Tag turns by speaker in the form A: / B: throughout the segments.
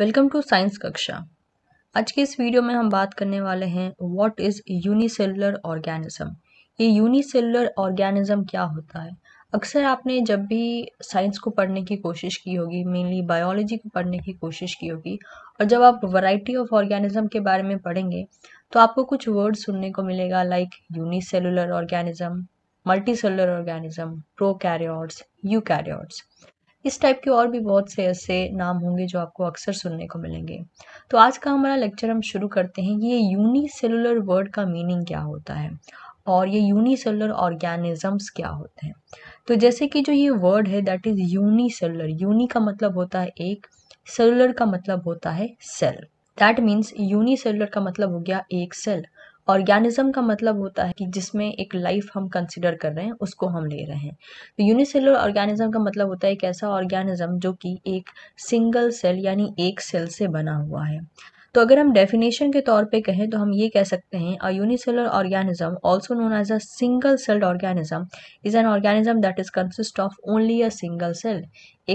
A: welcome to science कक्षा आज के इस वीडियो में हम बात करने वाले हैं व्हाट इज़ यूनिसेलुलर ऑर्गेनिज्म ये यूनिसेलुलर ऑर्गेनिज्म क्या होता है अक्सर आपने जब भी साइंस को पढ़ने की कोशिश की होगी मेनली बायोलॉजी को पढ़ने की कोशिश की होगी और जब आप वैरायटी ऑफ ऑर्गेनिज्म के बारे में पढ़ेंगे तो आपको कुछ वर्ड सुनने को मिलेगा like unicellular organism multicellular organism you eukaryotes इस टाइप के और भी बहुत से ऐसे नाम होंगे जो आपको अक्सर सुनने को मिलेंगे तो आज का हमारा लेक्चर हम शुरू करते हैं ये यूनिसेलुलर वर्ड का मीनिंग क्या होता है और ये यूनिसेलुलर ऑर्गेनिजम्स क्या होते हैं तो जैसे कि जो ये वर्ड है दैट इज़ यूनिसेलुलर यूनि का मतलब होता है एक सेलुलर का मतलब होता है सेल दैट मीन्स यूनिसेलुलर का मतलब हो गया एक सेल ऑर्गेनिज्म का मतलब होता है कि जिसमें एक लाइफ हम कंसिडर कर रहे हैं उसको हम ले रहे हैं तो यूनिसेलर ऑर्गेनिज्म का मतलब होता है एक ऐसा ऑर्गेनिज्म जो कि एक सिंगल सेल यानी एक सेल से बना हुआ है तो अगर हम डेफिनेशन के तौर पे कहें तो हम ये कह सकते हैं a unicellular organism also known as a single celled organism is an organism that is consist of only a single cell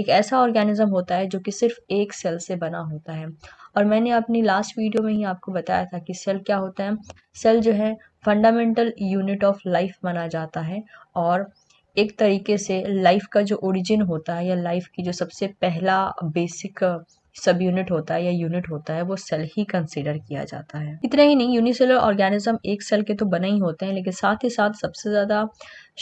A: एक ऐसा ऑर्गेनिज्म होता है जो कि सिर्फ एक सेल से बना होता है और मैंने अपनी लास्ट वीडियो में ही आपको बताया था कि सेल क्या होता है सेल जो है फंडामेंटल यूनिट ऑफ लाइफ माना जाता है और एक तरीके से लाइफ का जो ओरिजिन होता है या लाइफ की जो सबसे पहला बेसिक सब यूनिट होता है या यूनिट होता है वो सेल ही कंसिडर किया जाता है इतना ही नहीं यूनिसेलर ऑर्गेनिज्म एक सेल के तो बने ही होते हैं लेकिन साथ ही साथ सबसे ज़्यादा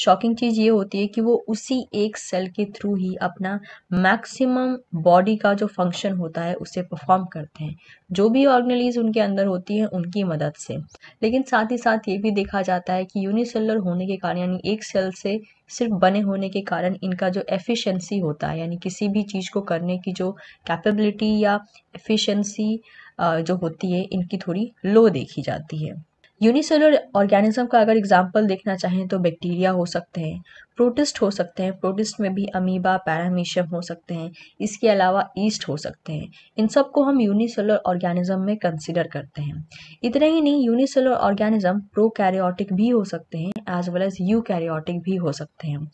A: शॉकिंग चीज़ ये होती है कि वो उसी एक सेल के थ्रू ही अपना मैक्सिमम बॉडी का जो फंक्शन होता है उसे परफॉर्म करते हैं जो भी ऑर्गेनलीज उनके अंदर होती हैं उनकी मदद से लेकिन साथ ही साथ ये भी देखा जाता है कि यूनिसेलर होने के कारण यानी एक सेल से सिर्फ बने होने के कारण इनका जो एफिशिएंसी होता है यानी किसी भी चीज़ को करने की जो कैपेबिलिटी या एफिशिएंसी जो होती है इनकी थोड़ी लो देखी जाती है यूनिसेलर ऑर्गेनिज्म का अगर एग्जाम्पल देखना चाहें तो बैक्टीरिया हो सकते हैं प्रोटिस्ट हो सकते हैं प्रोटिस्ट में भी अमीबा पैरामीशियम हो सकते हैं इसके अलावा ईस्ट हो सकते हैं इन सब को हम यूनिसेलर ऑर्गेनिज्म में कंसिडर करते हैं इतना ही नहीं यूनिसेलर ऑर्गेनिज्म प्रोकैरियोटिक भी हो सकते हैं एज वेल एज यूकैरियोटिक भी हो सकते हैं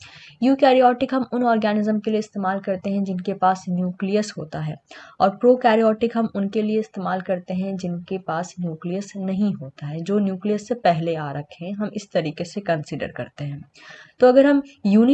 A: यूकैरियोटिक हम उन ऑर्गेनिज्म के लिए इस्तेमाल करते हैं जिनके पास न्यूक्लियस होता है और प्रोकैरियोटिक हम उनके लिए इस्तेमाल करते हैं जिनके पास न्यूक्लियस नहीं होता है जो न्यूक्लियस से पहले आ रखे हैं हम इस तरीके से कंसिडर करते हैं तो अगर हम यू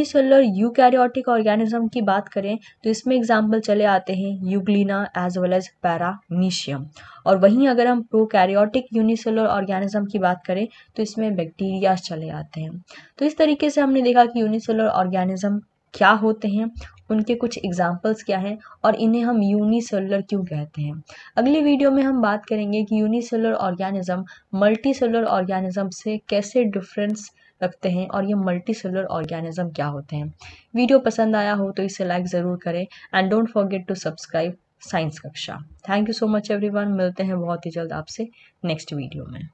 A: यूकैरियोटिक ऑर्गेनिज्म की बात करें तो इसमें एग्जाम्पल चले आते हैं euglena as well as paramecium और वहीं अगर हम प्रोकैरियोटिक यूनिसेलर ऑर्गेनिज्म की बात करें तो इसमें बैक्टीरियाज चले आते हैं तो इस तरीके से हमने देखा कि यूनिसेलर ऑर्गेनिज्म क्या होते हैं उनके कुछ एग्जाम्पल्स क्या हैं और इन्हें हम यूनिसेलुलर क्यों कहते हैं अगली वीडियो में हम बात करेंगे कि यूनिसेलुलर ऑर्गेनिज्म मल्टीसेलुलर ऑर्गेनिज्म से कैसे डिफरेंस रखते हैं और ये मल्टी सेलर ऑर्गेनिज्म क्या होते हैं वीडियो पसंद आया हो तो इसे लाइक ज़रूर करें and don't forget to subscribe science कक्षा thank you so much everyone मिलते हैं बहुत ही जल्द आपसे नेक्स्ट वीडियो में